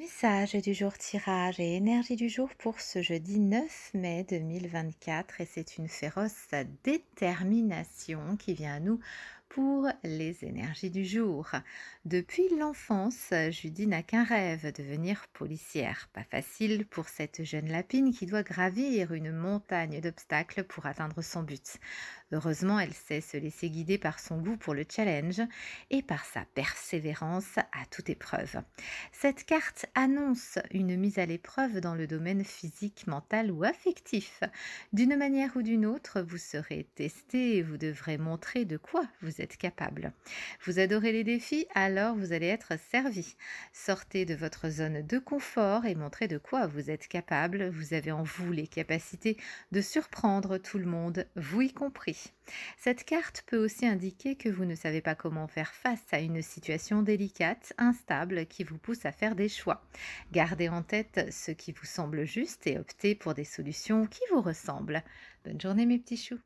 Message du jour tirage et énergie du jour pour ce jeudi 9 mai 2024 et c'est une féroce détermination qui vient à nous pour les énergies du jour. Depuis l'enfance, Judy n'a qu'un rêve, devenir policière. Pas facile pour cette jeune lapine qui doit gravir une montagne d'obstacles pour atteindre son but. Heureusement, elle sait se laisser guider par son goût pour le challenge et par sa persévérance à toute épreuve. Cette carte annonce une mise à l'épreuve dans le domaine physique, mental ou affectif. D'une manière ou d'une autre, vous serez testé et vous devrez montrer de quoi vous êtes capable. Vous adorez les défis, alors vous allez être servi. Sortez de votre zone de confort et montrez de quoi vous êtes capable. Vous avez en vous les capacités de surprendre tout le monde, vous y compris. Cette carte peut aussi indiquer que vous ne savez pas comment faire face à une situation délicate, instable, qui vous pousse à faire des choix. Gardez en tête ce qui vous semble juste et optez pour des solutions qui vous ressemblent. Bonne journée mes petits choux